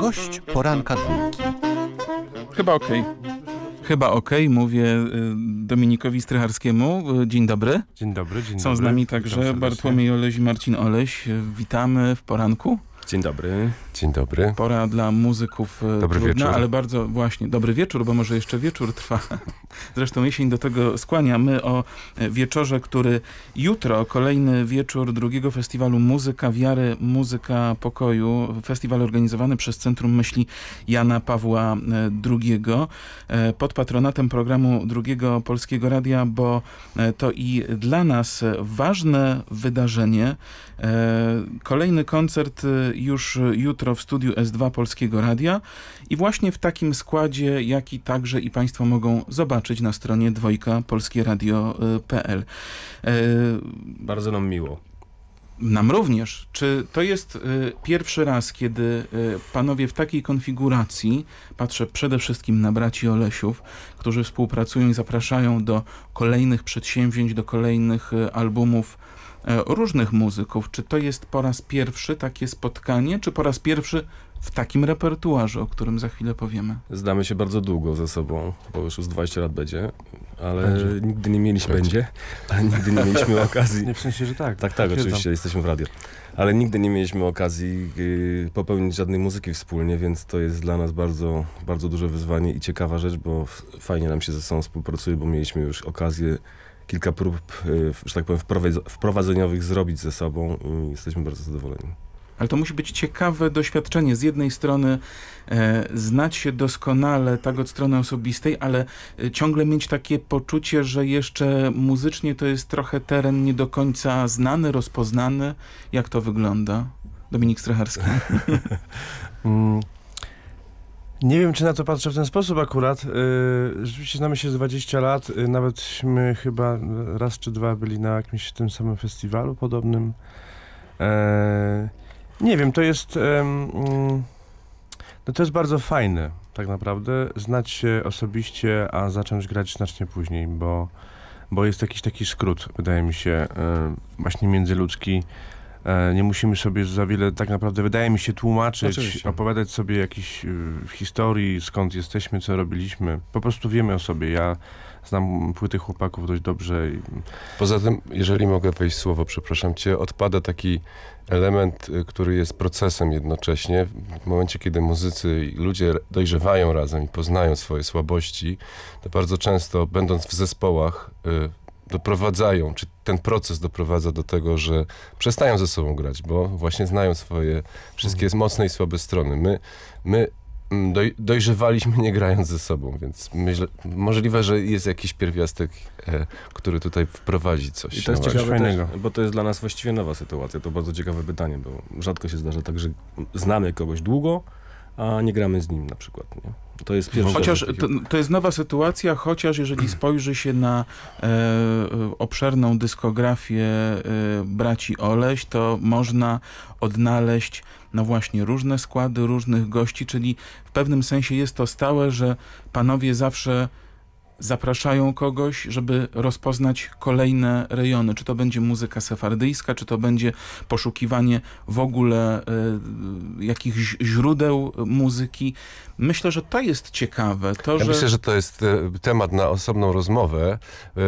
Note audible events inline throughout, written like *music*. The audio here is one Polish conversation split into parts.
Gość poranka dwójki. Chyba okej. Okay. Chyba okej, okay. mówię y, Dominikowi Strycharskiemu. Y, dzień dobry. Dzień dobry, dzień dobry. Są z nami także Bartłomiej Oleś i Marcin Oleś. Y, witamy w poranku. Dzień dobry. Dzień dobry. Pora dla muzyków e, dobry trudna, wieczór. ale bardzo właśnie dobry wieczór, bo może jeszcze wieczór trwa. *laughs* Zresztą jesień do tego skłania. My o e, wieczorze, który jutro, kolejny wieczór drugiego festiwalu Muzyka Wiary, Muzyka Pokoju. Festiwal organizowany przez Centrum Myśli Jana Pawła e, II pod patronatem programu Drugiego Polskiego Radia, bo to i dla nas ważne wydarzenie. Kolejny koncert już e, jutro w studiu S2 Polskiego Radia i właśnie w takim składzie, jaki także i Państwo mogą zobaczyć na stronie dwojka polskieradio.pl. E, Bardzo nam miło. Nam również. Czy to jest e, pierwszy raz, kiedy panowie w takiej konfiguracji, patrzę przede wszystkim na braci Olesiów, którzy współpracują i zapraszają do kolejnych przedsięwzięć, do kolejnych albumów, E, różnych muzyków. Czy to jest po raz pierwszy takie spotkanie, czy po raz pierwszy w takim repertuarze, o którym za chwilę powiemy? Znamy się bardzo długo ze sobą, bo już, już 20 lat będzie, ale będzie. nigdy nie mieliśmy, będzie. ale nigdy nie mieliśmy *laughs* okazji. Nie w sensie, że tak. Tak, tak, oczywiście, jesteśmy w radio. Ale nigdy nie mieliśmy okazji yy, popełnić żadnej muzyki wspólnie, więc to jest dla nas bardzo, bardzo duże wyzwanie i ciekawa rzecz, bo fajnie nam się ze sobą współpracuje, bo mieliśmy już okazję kilka prób, y, że tak powiem, wprowadzeniowych zrobić ze sobą i jesteśmy bardzo zadowoleni. Ale to musi być ciekawe doświadczenie. Z jednej strony e, znać się doskonale tak od strony osobistej, ale e, ciągle mieć takie poczucie, że jeszcze muzycznie to jest trochę teren nie do końca znany, rozpoznany. Jak to wygląda? Dominik Strecharski? *laughs* *laughs* Mm, nie wiem, czy na to patrzę w ten sposób akurat. Y, rzeczywiście znamy się 20 lat. Y, Nawetśmy chyba raz czy dwa byli na jakimś tym samym festiwalu podobnym. E, nie wiem, to jest... Mm, no to jest bardzo fajne tak naprawdę. Znać się osobiście, a zacząć grać znacznie później, bo, bo jest jakiś taki skrót, wydaje mi się, e, właśnie międzyludzki E, nie musimy sobie za wiele tak naprawdę, wydaje mi się, tłumaczyć, Oczywiście. opowiadać sobie jakiejś y, historii, skąd jesteśmy, co robiliśmy. Po prostu wiemy o sobie. Ja znam płyty chłopaków dość dobrze. I... Poza tym, jeżeli mogę wejść słowo, przepraszam cię, odpada taki element, y, który jest procesem jednocześnie. W momencie, kiedy muzycy i ludzie dojrzewają razem i poznają swoje słabości, to bardzo często, będąc w zespołach, y, doprowadzają, czy ten proces doprowadza do tego, że przestają ze sobą grać, bo właśnie znają swoje wszystkie mhm. mocne i słabe strony. My, my mm, doj, dojrzewaliśmy nie grając ze sobą, więc myślę, możliwe, że jest jakiś pierwiastek, e, który tutaj wprowadzi coś. I to jest ciekawe fajnego. Też, bo to jest dla nas właściwie nowa sytuacja. To bardzo ciekawe pytanie, bo rzadko się zdarza tak, że znamy kogoś długo, a nie gramy z nim na przykład. Nie? To jest pierwsza Chociaż to, to, jest nowa sytuacja, chociaż jeżeli hmm. spojrzy się na e, e, obszerną dyskografię e, braci Oleś, to można odnaleźć no właśnie różne składy różnych gości, czyli w pewnym sensie jest to stałe, że panowie zawsze zapraszają kogoś, żeby rozpoznać kolejne rejony. Czy to będzie muzyka sefardyjska, czy to będzie poszukiwanie w ogóle y, jakichś źródeł muzyki. Myślę, że to jest ciekawe. To, ja że... myślę, że to jest e, temat na osobną rozmowę, e,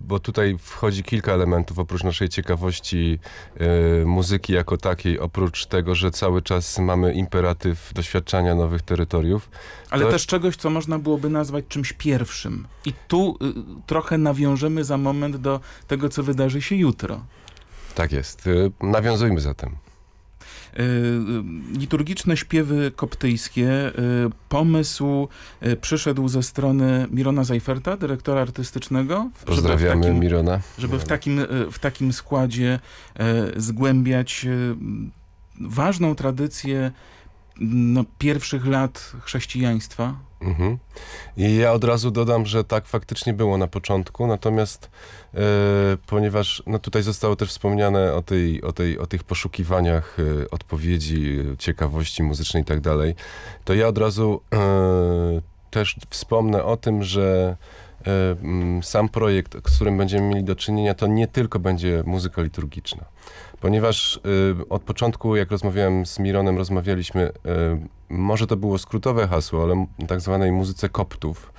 bo tutaj wchodzi kilka elementów oprócz naszej ciekawości muzyki jako takiej, oprócz tego, że cały czas mamy imperatyw doświadczania nowych terytoriów. Ale to... też czegoś, co można byłoby nazwać czymś pierwszym. I tu y, trochę nawiążemy za moment do tego, co wydarzy się jutro. Tak jest. Y, nawiązujmy zatem. Y, liturgiczne śpiewy koptyjskie. Pomysł przyszedł ze strony Mirona Zajferta, dyrektora artystycznego. Pozdrawiamy takim, Mirona. Żeby w takim, w takim składzie zgłębiać ważną tradycję mm, no, pierwszych lat chrześcijaństwa Mhm. I ja od razu dodam, że tak faktycznie było na początku, natomiast yy, ponieważ no tutaj zostało też wspomniane o, tej, o, tej, o tych poszukiwaniach yy, odpowiedzi, yy, ciekawości muzycznej i tak dalej, to ja od razu e, też wspomnę o tym, że E, mm, sam projekt, z którym będziemy mieli do czynienia, to nie tylko będzie muzyka liturgiczna. Ponieważ e, od początku, jak rozmawiałem z Mironem, rozmawialiśmy, e, może to było skrótowe hasło, ale tak zwanej muzyce koptów,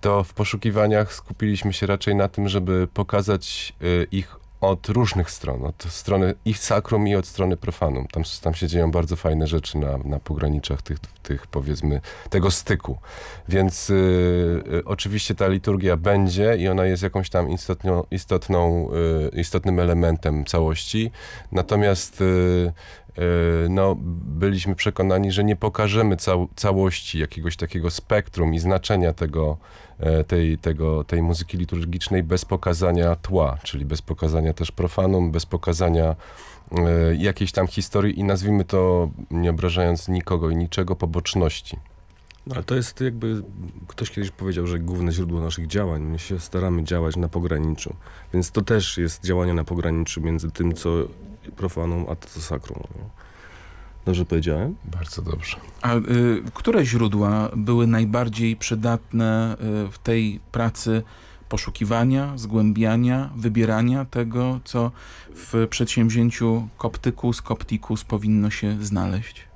to w poszukiwaniach skupiliśmy się raczej na tym, żeby pokazać ich od różnych stron, od strony i sakrum i od strony profanum. Tam, tam się dzieją bardzo fajne rzeczy na, na pograniczach tych, tych, powiedzmy, tego styku. Więc y, y, oczywiście ta liturgia będzie i ona jest jakąś tam istotną istotną, y, istotnym elementem całości. Natomiast no, byliśmy przekonani, że nie pokażemy cał całości jakiegoś takiego spektrum i znaczenia tego, E, tej, tego, tej muzyki liturgicznej bez pokazania tła, czyli bez pokazania też profanum, bez pokazania e, jakiejś tam historii i nazwijmy to, nie obrażając nikogo i niczego, poboczności. No, ale to jest jakby, ktoś kiedyś powiedział, że główne źródło naszych działań, my się staramy działać na pograniczu, więc to też jest działanie na pograniczu między tym, co profanum, a to, co sakrum. No. Dobrze powiedziałem? Bardzo dobrze. A y, które źródła były najbardziej przydatne y, w tej pracy poszukiwania, zgłębiania, wybierania tego, co w przedsięwzięciu Koptykus, Koptikus powinno się znaleźć?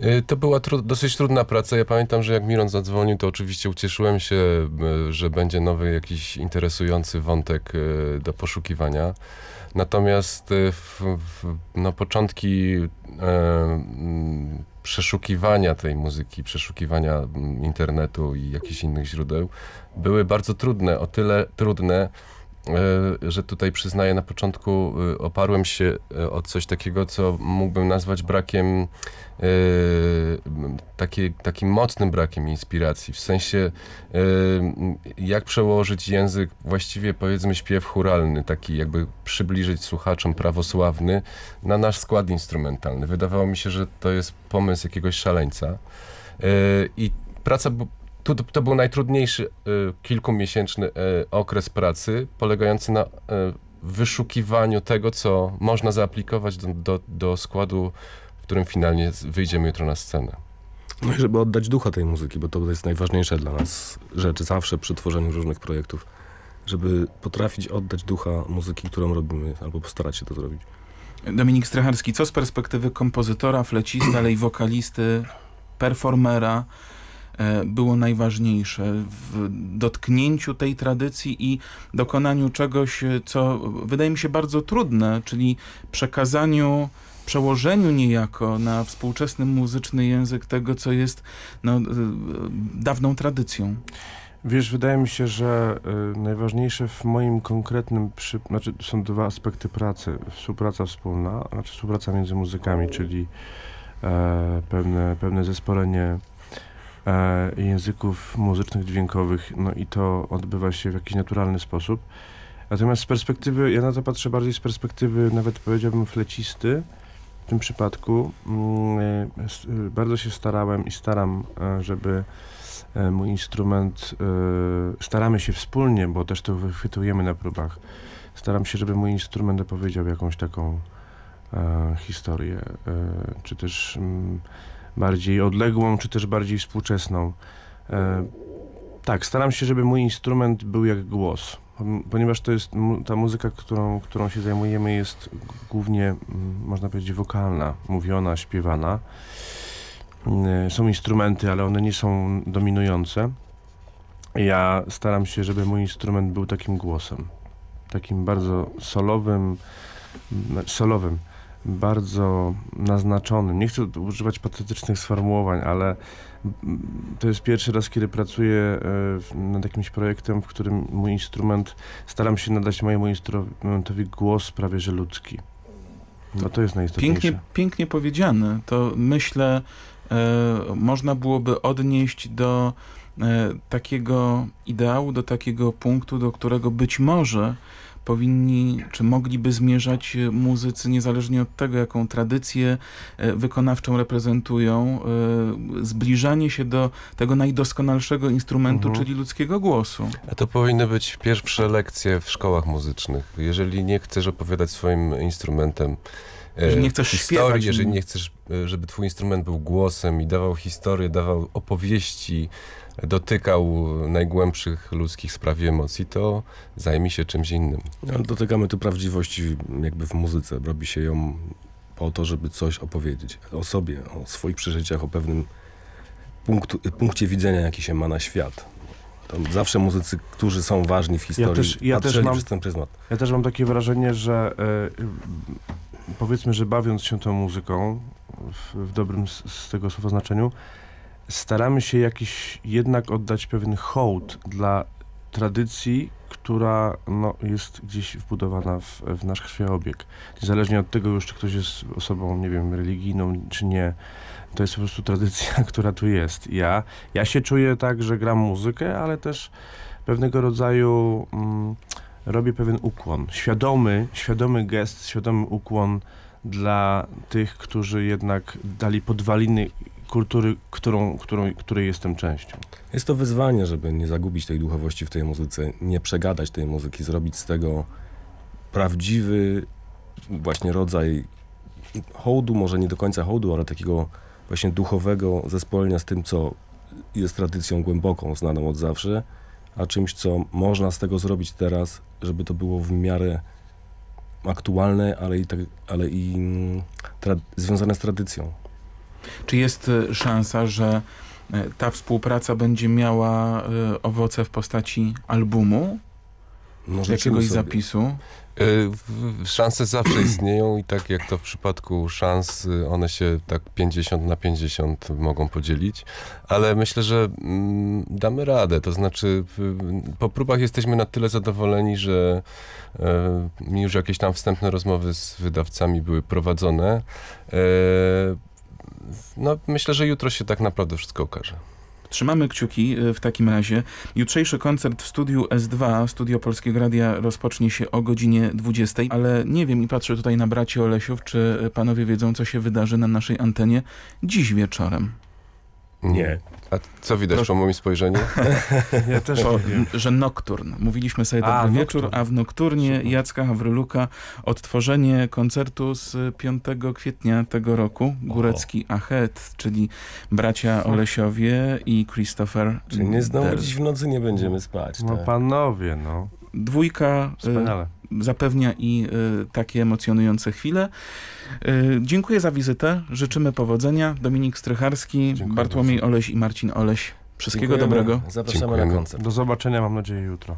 Y, to była tru dosyć trudna praca. Ja pamiętam, że jak Miron zadzwonił, to oczywiście ucieszyłem się, y, że będzie nowy jakiś interesujący wątek y, do poszukiwania. Natomiast w, w, no, początki e, przeszukiwania tej muzyki, przeszukiwania mm, internetu i jakichś innych źródeł były bardzo trudne. O tyle trudne, E, że tutaj przyznaję na początku, e, oparłem się e, o coś takiego, co mógłbym nazwać brakiem, taki, takim mocnym brakiem inspiracji. W sensie, jak przełożyć język, właściwie powiedzmy śpiew churalny, taki jakby przybliżyć słuchaczom prawosławny na nasz skład instrumentalny. Wydawało mi się, że to jest pomysł jakiegoś szaleńca. I praca tu to był najtrudniejszy e, kilkumiesięczny e, okres pracy, polegający na e, wyszukiwaniu tego, co można zaaplikować do, do, do składu, w którym finalnie wyjdziemy jutro na scenę. No i żeby oddać ducha tej muzyki, bo to jest najważniejsza dla nas rzecz zawsze przy tworzeniu różnych projektów, żeby potrafić oddać ducha muzyki, którą robimy, albo postarać się to zrobić. Dominik Stracharski, co z perspektywy kompozytora, flecisty, ale i wokalisty, performera, E, było najważniejsze w dotknięciu tej tradycji i dokonaniu czegoś, e, co wydaje mi się bardzo trudne, czyli przekazaniu przełożeniu niejako na współczesny muzyczny język tego, co jest no, e, dawną tradycją. Wiesz, wydaje mi się, że y, najważniejsze w moim konkretnym, znaczy są dwa aspekty pracy. Współpraca wspólna, znaczy współpraca między muzykami, czyli e, pewne, pewne zespolenie E, języków muzycznych, dźwiękowych, no i to odbywa się w jakiś naturalny sposób. Natomiast z perspektywy, ja na to patrzę bardziej z perspektywy nawet powiedziałbym flecisty, w tym przypadku mm, e, e, bardzo się starałem i staram, żeby mój instrument, staramy się wspólnie, bo też to wychwytujemy na próbach, staram się, żeby mój instrument opowiedział jakąś taką historię, czy też mm, bardziej odległą, czy też bardziej współczesną. E, tak, staram się, żeby mój instrument był jak głos, ponieważ to jest ta muzyka, którą, którą się zajmujemy, jest głównie, można powiedzieć, wokalna, mówiona, śpiewana. E, są instrumenty, ale one nie są dominujące. Ja staram się, żeby mój instrument był takim głosem, takim bardzo solowym, solowym bardzo naznaczonym, nie chcę używać patetycznych sformułowań, ale to jest pierwszy raz, kiedy pracuję e, nad jakimś projektem, w którym mój instrument, staram się nadać mojemu instrumentowi głos prawie że ludzki. No to jest najistotniejsze. Pięknie, pięknie powiedziane. To myślę, e, można byłoby odnieść do e, takiego ideału, do takiego punktu, do którego być może powinni czy mogliby zmierzać e, muzycy niezależnie od tego, jaką tradycję e, wykonawczą reprezentują, e, zbliżanie się do tego najdoskonalszego instrumentu, mhm. czyli ludzkiego głosu. A to powinny być pierwsze lekcje w szkołach muzycznych. Jeżeli nie chcesz opowiadać swoim instrumentem, jeżeli nie chcesz historii, śpiewać. Jeżeli nie chcesz, żeby twój instrument był głosem i dawał historię, dawał opowieści, dotykał najgłębszych ludzkich spraw i emocji, to zajmie się czymś innym. No, ale dotykamy tu prawdziwości jakby w muzyce. Robi się ją po to, żeby coś opowiedzieć o sobie, o swoich przeżyciach, o pewnym punktu, punkcie widzenia, jaki się ma na świat. zawsze muzycy, którzy są ważni w historii, ja też, ja też mam, przez ten pryzmat. Ja też mam takie wrażenie, że y, powiedzmy, że bawiąc się tą muzyką w, w dobrym z, z tego słowa znaczeniu, staramy się jakiś jednak oddać pewien hołd dla tradycji, która no, jest gdzieś wbudowana w, w nasz krwioobieg. Niezależnie od tego już, czy ktoś jest osobą, nie wiem, religijną, czy nie, to jest po prostu tradycja, *laughs* która tu jest. Ja, ja się czuję tak, że gram muzykę, ale też pewnego rodzaju mm, robię pewien ukłon. Świadomy, świadomy gest, świadomy ukłon dla tych, którzy jednak dali podwaliny kultury, którą, którą, której jestem częścią. Jest to wyzwanie, żeby nie zagubić tej duchowości w tej muzyce, nie przegadać tej muzyki, zrobić z tego prawdziwy właśnie rodzaj hołdu, może nie do końca hołdu, ale takiego właśnie duchowego zespolenia z tym, co jest tradycją głęboką, znaną od zawsze, a czymś, co można z tego zrobić teraz, żeby to było w miarę aktualne, ale i, tak, ale i mm, związane z tradycją. Czy jest e, szansa, że e, ta współpraca będzie miała e, owoce w postaci albumu? Może jakiegoś zapisu? szanse zawsze istnieją i tak jak to w przypadku szans, one się tak 50 na 50 mogą podzielić, ale myślę, że mm, damy radę. To znaczy, po próbach jesteśmy na tyle zadowoleni, że już jakieś tam wstępne rozmowy z wydawcami były prowadzone no, myślę, że jutro się tak naprawdę wszystko okaże. Trzymamy kciuki y, w takim razie. Jutrzejszy koncert w studiu S2, Studio Polskiego Radia, rozpocznie się o godzinie 20, ale nie wiem i patrzę tutaj na braci Olesiów, czy panowie wiedzą, co się wydarzy na naszej antenie dziś wieczorem. Nie. A co widać no. po moim spojrzeniu? *laughs* Ja też o, Że Nocturn. Mówiliśmy sobie dobry a, wieczór, a w Nocturnie Jacka Hawryluka odtworzenie koncertu z 5 kwietnia tego roku. Górecki Achet, czyli bracia hm. Olesiowie i Christopher Czyli nie znowu Del. dziś w nocy nie będziemy spać. No tak? panowie, no. Dwójka y, Wspaniale zapewnia i y, takie emocjonujące chwile. Y, dziękuję za wizytę, życzymy powodzenia. Dominik Strycharski, Dziękuję Bartłomiej bardzo. Oleś i Marcin Oleś. Wszystkiego Dziękujemy. dobrego. Zapraszamy Dziękujemy. na koncert. Do zobaczenia, mam nadzieję, jutro.